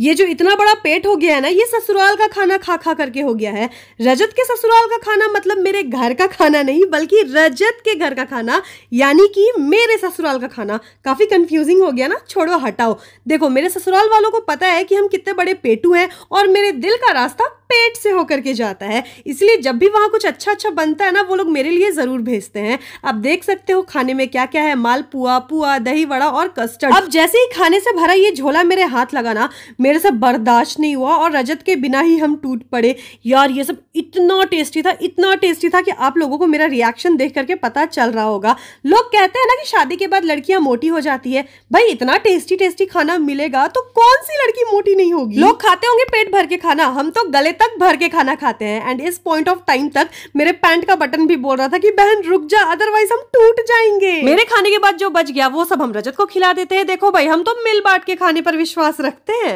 ये जो इतना बड़ा पेट हो गया है ना ये ससुराल का खाना खा खा करके हो गया है रजत के ससुराल का खाना मतलब मेरे घर का खाना नहीं बल्कि रजत के घर का खाना यानी कि मेरे ससुराल का खाना काफ़ी कंफ्यूजिंग हो गया ना छोड़ो हटाओ देखो मेरे ससुराल वालों को पता है कि हम कितने बड़े पेटू हैं और मेरे दिल का रास्ता पेट से होकर के जाता है इसलिए जब भी वहाँ कुछ अच्छा अच्छा बनता है ना वो लोग मेरे लिए ज़रूर भेजते हैं आप देख सकते हो खाने में क्या क्या है मालपुआ पुआ दही वड़ा और कस्टर्ड अब जैसे ही खाने से भरा ये झोला मेरे हाथ लगाना मेरे से बर्दाश्त नहीं हुआ और रजत के बिना ही हम टूट पड़े यार ये सब इतना टेस्टी था इतना टेस्टी था कि आप लोगों को मेरा रिएक्शन देख करके पता चल रहा होगा लोग कहते हैं ना कि शादी के बाद लड़कियां मोटी हो जाती है भाई इतना टेस्टी टेस्टी खाना मिलेगा तो कौन सी लड़की मोटी नहीं होगी लोग खाते होंगे पेट भर के खाना हम तो गले तक भर के खाना खाते हैं एंड इस पॉइंट ऑफ टाइम तक मेरे पैंट का बटन भी बोल रहा था कि बहन रुक जा अदरवाइज हम टूट जाएंगे मेरे खाने के बाद जो बच गया वो सब हम रजत को खिला देते हैं देखो भाई हम तो मिल बांट के खाने पर विश्वास रखते हैं